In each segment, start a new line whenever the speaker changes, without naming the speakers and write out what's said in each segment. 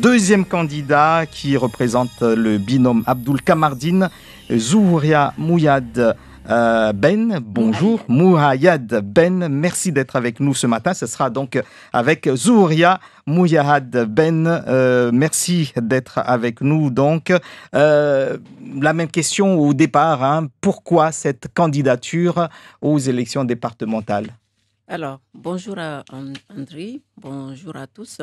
deuxième candidat qui représente le binôme Abdul Kamardine, Zouria Mouyad. Euh, ben, bonjour. Mouyad Ben, merci d'être avec nous ce matin. Ce sera donc avec Zouria Mouyad Ben. Euh, merci d'être avec nous. Donc, euh, la même question au départ. Hein. Pourquoi cette candidature aux élections départementales
Alors, bonjour à Andri. bonjour à tous.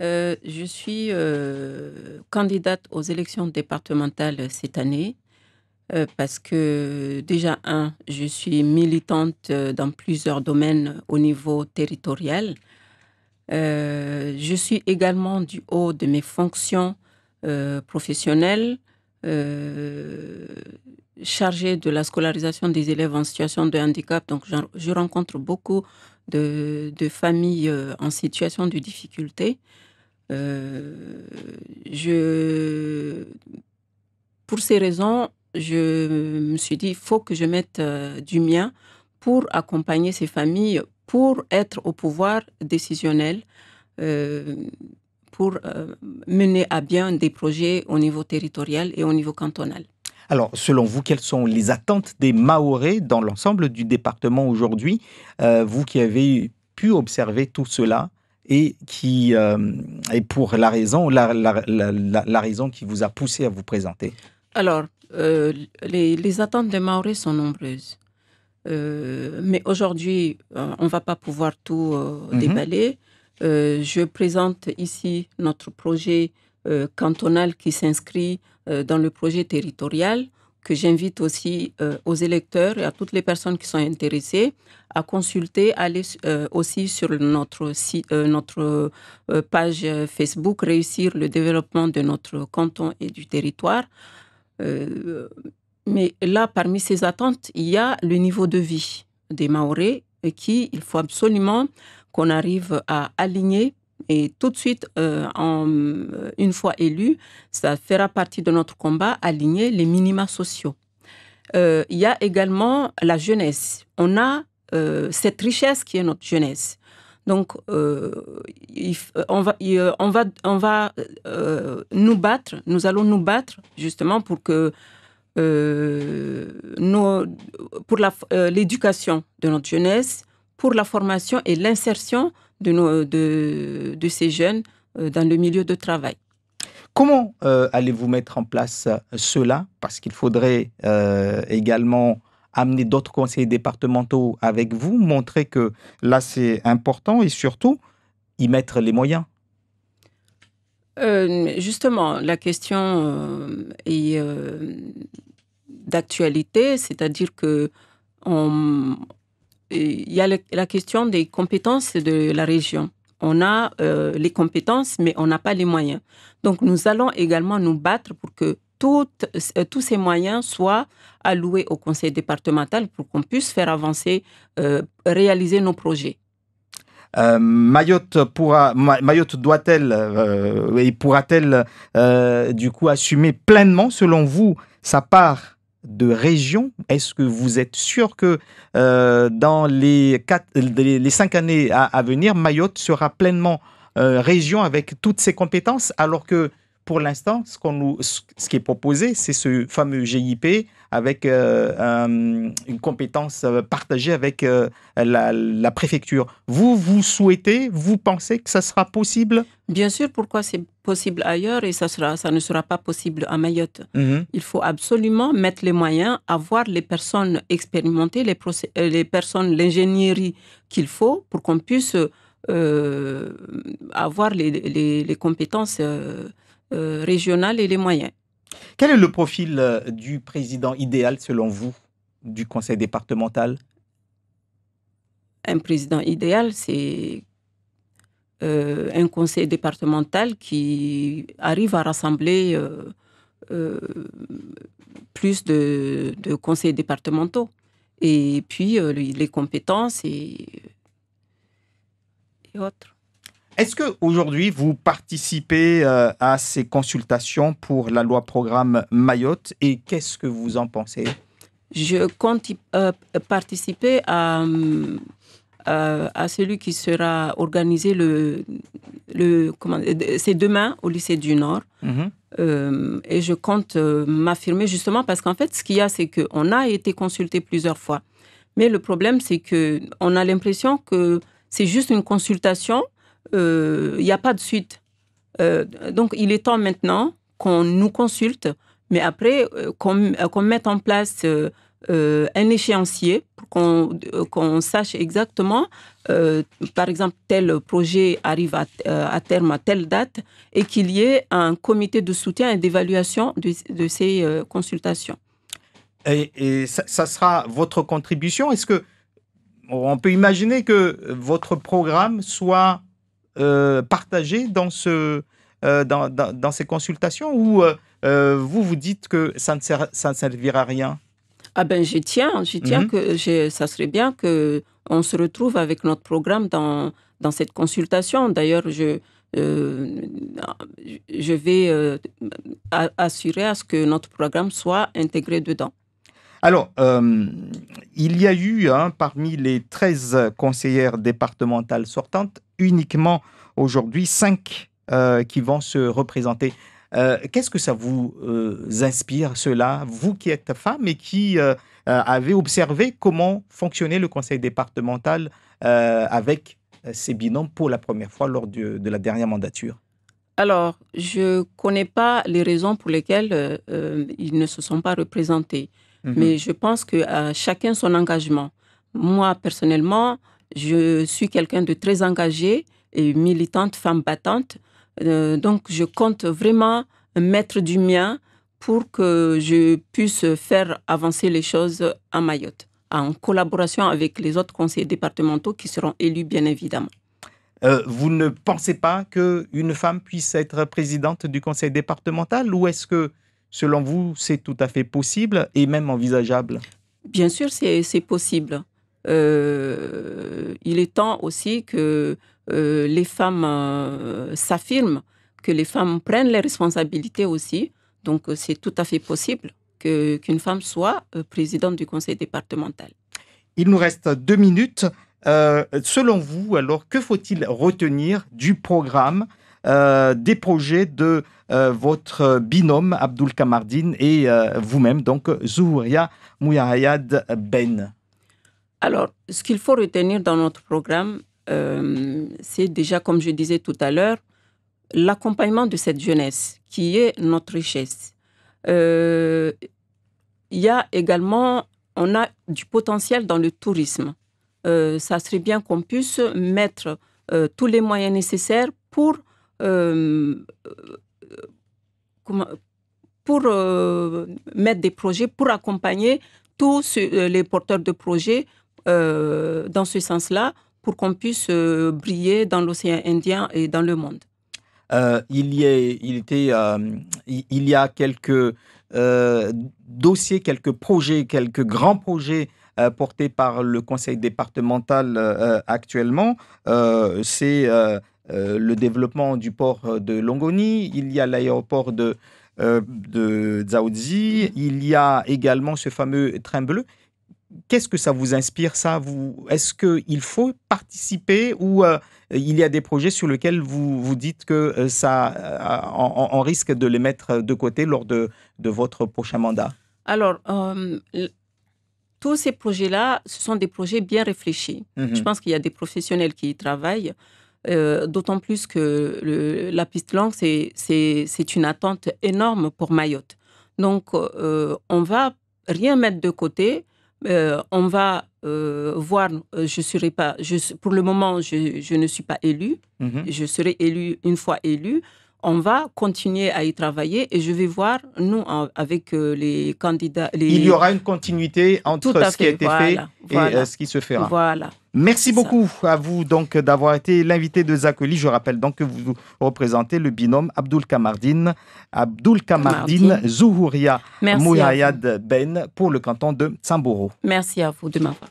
Euh, je suis euh, candidate aux élections départementales cette année euh, parce que déjà, un, je suis militante dans plusieurs domaines au niveau territorial. je suis également du haut de mes fonctions professionnelles chargée de la scolarisation des élèves en situation de handicap. Donc, je, rencontre beaucoup de, familles euh, en situation de difficulté. Euh, je, pour ces raisons, je me suis dit, il faut que je mette euh, du mien pour accompagner ces familles, pour être au pouvoir décisionnel, pour mener à bien des projets au niveau territorial et au niveau cantonal.
Alors, selon vous, quelles sont les attentes des Maorés dans l'ensemble du département aujourd'hui euh, Vous qui avez pu observer tout cela et qui euh, et pour la raison, la, raison qui vous a poussé à vous présenter
Alors, euh, les, attentes des Maorés sont nombreuses. mais aujourd'hui, on ne va pas pouvoir tout mm-hmm. déballer. je présente ici notre projet euh, cantonal qui s'inscrit euh, dans le projet territorial que j'invite aussi euh, aux électeurs et à toutes les personnes qui sont intéressées à consulter, aller aussi sur notre, notre page Facebook Réussir le développement de notre canton et du territoire. mais là, parmi ces attentes, il y a le niveau de vie des Maorés qui, il faut absolument qu'on arrive à aligner et tout de suite, euh, en, euh, une fois élu, ça fera partie de notre combat, aligner les minima sociaux. Euh, il y a également la jeunesse. On a cette richesse qui est notre jeunesse. Donc, on va, on va, on va nous battre, nous allons nous battre justement pour que nos, pour l'éducation de notre jeunesse, pour la formation et l'insertion de, ces jeunes euh, dans le milieu de travail.
Comment euh, allez-vous mettre en place euh, cela Parce qu'il faudrait également amener d'autres conseillers départementaux avec vous, montrer que là c'est important et surtout y mettre les moyens.
justement, la question est d'actualité, c'est-à-dire que on, il y a la question des compétences de la région. On a euh, les compétences, mais on n'a pas les moyens. Donc, nous allons également nous battre pour que euh, tous ces moyens soient alloués au conseil départemental pour qu'on puisse faire avancer, euh, réaliser nos projets.
Mayotte pourra, Mayotte doit-elle et pourra-t-elle du coup assumer pleinement, selon vous, sa part de région Est-ce que vous êtes sûr que euh, dans les, cinq années à, venir, Mayotte sera pleinement euh, région avec toutes ses compétences, alors que pour l'instant, ce, qu'on nous, ce qui est proposé, c'est ce fameux GIP avec euh, une compétence euh, partagée avec euh, la, préfecture. Vous, vous souhaitez, vous pensez que ça sera possible Bien sûr, pourquoi c'est
possible ailleurs et ça, sera, ça ne sera pas possible à Mayotte mhm. Il faut absolument mettre les moyens, avoir les personnes expérimentées, les, les personnes, l'ingénierie qu'il faut pour qu'on puisse avoir les, compétences. Euh, régional et les moyens.
Quel est le profil euh, du président idéal selon vous du conseil départemental Un
président idéal, c'est euh, un conseil départemental qui arrive à rassembler plus de, de, conseils départementaux et puis les compétences et autres.
Est-ce que aujourd'hui vous participez euh, à ces consultations pour la loi programme Mayotte et qu'est-ce que vous en pensez
Je compte euh, participer euh, à, celui qui sera organisé le, le c'est demain au lycée du Nord. Mhm. et je compte m'affirmer justement parce qu'en fait, ce qu'il y a, c'est qu'on a été consulté plusieurs fois. Mais le problème, c'est qu'on a l'impression que c'est juste une consultation euh, il n'y a pas de suite. Euh, donc, il est temps maintenant qu'on nous consulte, mais après, euh, qu'on mette en place un échéancier pour qu'on sache exactement, par exemple, tel projet arrive à, terme à telle date et qu'il y ait un comité de soutien et d'évaluation de, ces consultations.
Et, ça, ça, sera votre contribution Est-ce que on peut imaginer que votre programme soit euh, partagé dans, ce, euh, dans, ces consultations ou euh, vous vous dites que ça ne, ça servira à rien
Ah ben je tiens, je tiens mhm. que ça serait bien que on se retrouve avec notre programme dans, dans cette consultation. D'ailleurs, je, je vais assurer à ce que notre programme soit intégré dedans.
Alors, il y a eu hein, parmi les 13 conseillères départementales sortantes, uniquement aujourd'hui cinq euh, qui vont se représenter. Euh, qu'est-ce que ça vous euh, inspire, cela, vous qui êtes femme et qui avez observé comment fonctionnait le conseil départemental avec ces binômes pour la première fois lors de, la dernière mandature
Alors, je ne connais pas les raisons pour lesquelles ils ne se sont pas représentés, mhm. mais je pense que chacun son engagement. Moi, personnellement, je suis quelqu'un de très engagé et militante, femme battante. Euh, donc, je compte vraiment mettre du mien pour que je puisse faire avancer les choses à Mayotte, en collaboration avec les autres conseillers départementaux qui seront élus, bien évidemment.
Euh, vous ne pensez pas qu'une femme puisse être présidente du conseil départemental ou est-ce que, selon vous, c'est tout à fait possible et même envisageable
Bien sûr, c'est possible. Euh, il est temps aussi que euh, les femmes euh, s'affirment, que les femmes prennent les responsabilités aussi. Donc, c'est tout à fait possible qu'une femme soit présidente du conseil départemental.
Il nous reste deux minutes. selon vous, alors, que faut-il retenir du programme des projets de votre binôme Abdul Kamardine et vous-même, donc Zouria Mouyahayad Ben
alors, ce qu'il faut retenir dans notre programme, euh, c'est déjà, comme je disais tout à l'heure, l'accompagnement de cette jeunesse qui est notre richesse. Euh, il y a également, on a du potentiel dans le tourisme. Euh, ça serait bien qu'on puisse mettre tous les moyens nécessaires pour, pour mettre des projets, pour accompagner tous les porteurs de projets euh, dans ce sens-là pour qu'on puisse euh, briller dans l'océan Indien et dans le monde.
Euh, il, y a, il, était, il y a quelques dossiers, quelques projets, quelques grands projets portés par le conseil départemental actuellement. C'est le développement du port de Longoni, il y a l'aéroport de, de Zaozi, il y a également ce fameux train bleu. Qu'est-ce que ça vous inspire, ça vous, Est-ce qu'il faut participer ou euh, il y a des projets sur lesquels vous, vous dites que euh, ça, euh, en risque de les mettre de côté lors de, votre prochain mandat
Alors, tous ces projets-là, ce sont des projets bien réfléchis. Mhm. Je pense qu'il y a des professionnels qui y travaillent. d'autant plus que la piste longue, c'est une attente énorme pour Mayotte. Donc, on on va rien mettre de côté. Euh, on va euh, voir, euh, je serai pas, pour le moment, je, ne suis pas élue, mhm. je serai élue une fois élue. On va continuer à y travailler et je vais voir, nous, avec les candidats. Il y aura
une continuité entre ce qui a été fait et ce qui se fera. Voilà. Merci beaucoup à vous donc d'avoir été l'invité de Zakoli. Je rappelle donc que vous représentez le binôme Abdul Kamardine, Abdul Kamardine Zouhouria Mouyayad Ben pour le canton de Tsamboro.
Merci à vous de m'avoir